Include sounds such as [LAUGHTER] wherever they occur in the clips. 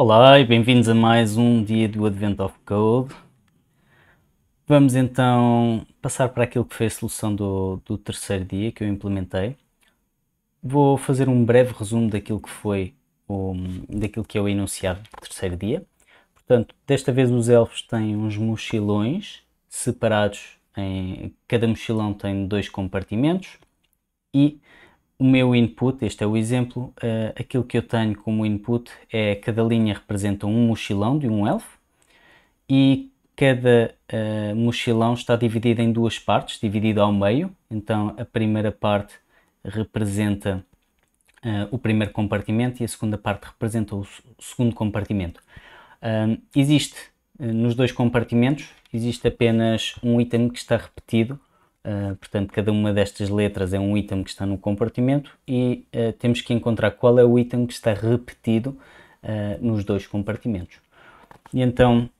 Olá e bem-vindos a mais um dia do Advent of Code. Vamos então passar para aquilo que foi a solução do, do terceiro dia que eu implementei. Vou fazer um breve resumo daquilo que foi o, daquilo que é o enunciado do terceiro dia. Portanto, desta vez os elfos têm uns mochilões separados em cada mochilão tem dois compartimentos e o meu input, este é o exemplo, uh, aquilo que eu tenho como input é cada linha representa um mochilão de um elfo e cada uh, mochilão está dividido em duas partes, dividido ao meio. Então a primeira parte representa uh, o primeiro compartimento e a segunda parte representa o segundo compartimento. existe nos dois compartimentos existe apenas um item que está repetido ah, portanto, cada uma destas letras é um item que está no compartimento e uh, temos que encontrar qual é o item que está repetido uh, nos dois compartimentos. E então,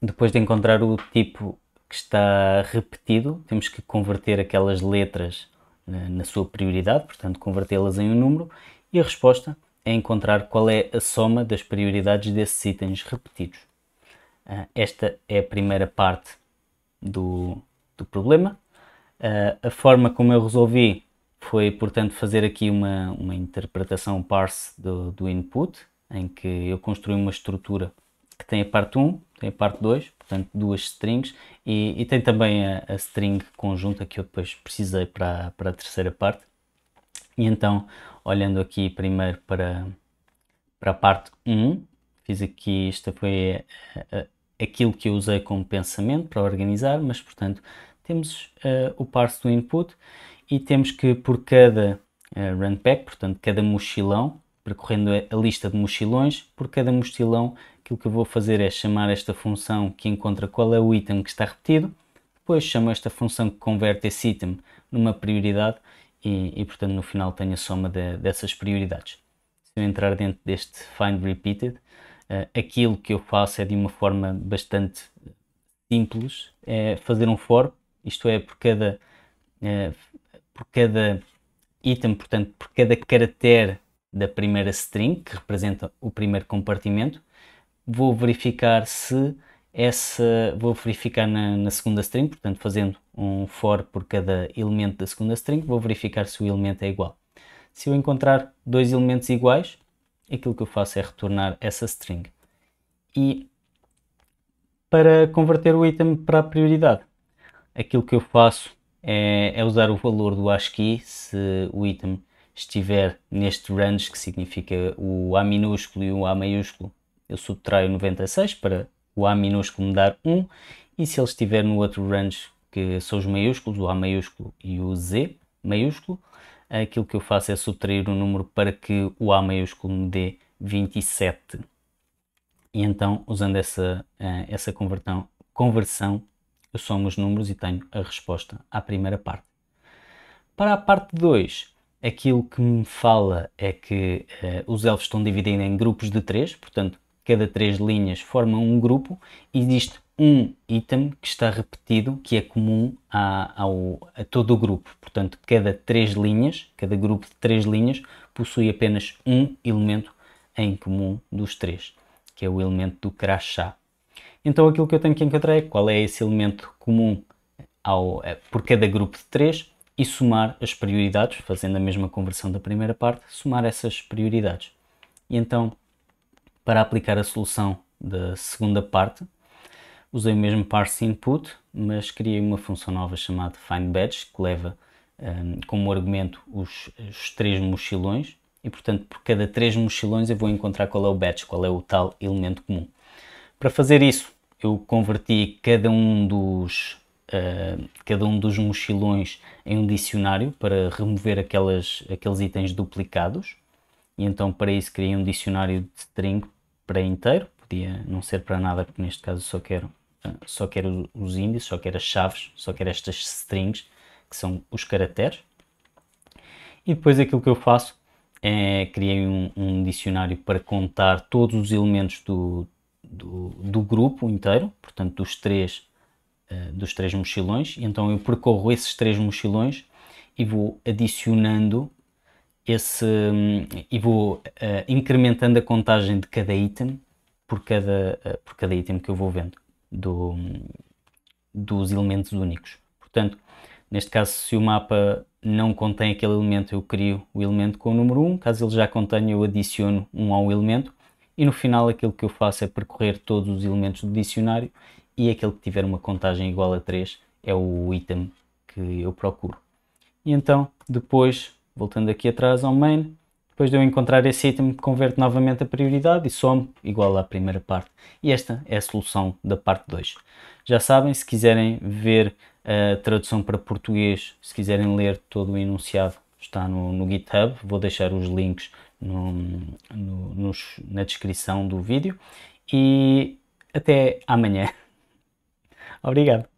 depois de encontrar o tipo que está repetido, temos que converter aquelas letras na sua prioridade, portanto, convertê-las em um número, e a resposta é encontrar qual é a soma das prioridades desses itens repetidos. Esta é a primeira parte do, do problema. Uh, a forma como eu resolvi foi, portanto, fazer aqui uma, uma interpretação parse do, do input, em que eu construí uma estrutura que tem a parte 1, tem a parte 2, portanto duas strings, e, e tem também a, a, string conjunta que eu depois precisei para, para a terceira parte. E então, olhando aqui primeiro para, para a parte 1, fiz aqui, isto foi a, eh, a, eh, aquilo que eu usei como pensamento para organizar, mas portanto temos uh, o parse do input e temos que por cada uh, run pack, portanto cada mochilão, percorrendo a lista de mochilões, por cada mochilão aquilo que eu vou fazer é chamar esta função que encontra qual é o item que está repetido, depois chamo esta função que converte esse item numa prioridade e, e portanto no final tenho a soma de, dessas prioridades. Se eu entrar dentro deste find repeated, uh, aquilo que eu faço é de uma forma bastante simples, é fazer um for isto é, por cada, uh, por cada item, portanto, por cada caractere da primeira string, que representa o primeiro compartimento, vou verificar se essa, vou verificar na, na, segunda string, portanto, fazendo um for por cada elemento da segunda string, vou verificar se o elemento é igual. Se eu encontrar dois elementos iguais, aquilo que eu faço é retornar essa string. E para converter o item para a prioridade, aquilo que eu faço é, é usar o valor do ASCII se o item estiver neste range, que significa o A minúsculo e o A maiúsculo, eu subtraio 96 para o A minúsculo me dar 1, e se ele estiver no outro range, que são os maiúsculos, o A maiúsculo e o Z maiúsculo, aquilo que eu faço é subtrair o um número para que o A maiúsculo me dê 27. E então, usando essa, eh, essa conversão, conversão eu somo os números e tenho a resposta à primeira parte. Para a parte 2, aquilo que me fala é que uh, os elfos estão divididos em grupos de 3, portanto, cada três linhas forma um grupo e existe um item que está repetido, que é comum a, ao, a todo o grupo. Portanto, cada três linhas, cada grupo de três linhas, possui apenas um elemento em comum dos três, que é o elemento do crachá. Então aquilo que eu tenho que encontrar é qual é esse elemento comum ao, eh, por cada grupo de três e somar as prioridades, fazendo a mesma conversão da primeira parte, somar essas prioridades. E então, para aplicar a solução da segunda parte, usei o mesmo parse input, mas criei uma função nova chamada findBadge, que leva um, ehm, como argumento os, os três mochilões, e portanto, por cada três mochilões eu vou encontrar qual é o batch, qual é o tal elemento comum. Para fazer isso, eu converti cada um dos uh, cada um dos mochilões em um dicionário para remover aquelas, aqueles itens duplicados e então para isso criei um dicionário de string para inteiro podia não ser para nada porque neste caso só quero uh, só quero os índices só quero as chaves só quero estas strings que são os caracteres e depois aquilo que eu faço é criei um, um dicionário para contar todos os elementos do do, do grupo inteiro, portanto dos três, uh, dos três mochilões, e então eu percorro esses três mochilões e vou adicionando esse um, e vou uh, incrementando a contagem de cada item por cada, uh, por cada item que eu vou vendo do, um, dos elementos únicos. Portanto, neste caso, se o mapa não contém aquele elemento, eu crio o elemento com o número 1, caso ele já contenha, eu adiciono um ao elemento e no final aquilo que eu faço é percorrer todos os elementos do dicionário e aquele que tiver uma contagem igual a 3 é o item que eu procuro. E então, depois, voltando aqui atrás ao main, depois de eu encontrar esse item, converto novamente a prioridade e some igual à primeira parte. E esta é a solução da parte 2. Já sabem, se quiserem ver a tradução para português, se quiserem ler todo o enunciado, está no, no GitHub. Vou deixar os links no, no nos, na descrição do vídeo e até amanhã. [LAUGHS] Obrigado.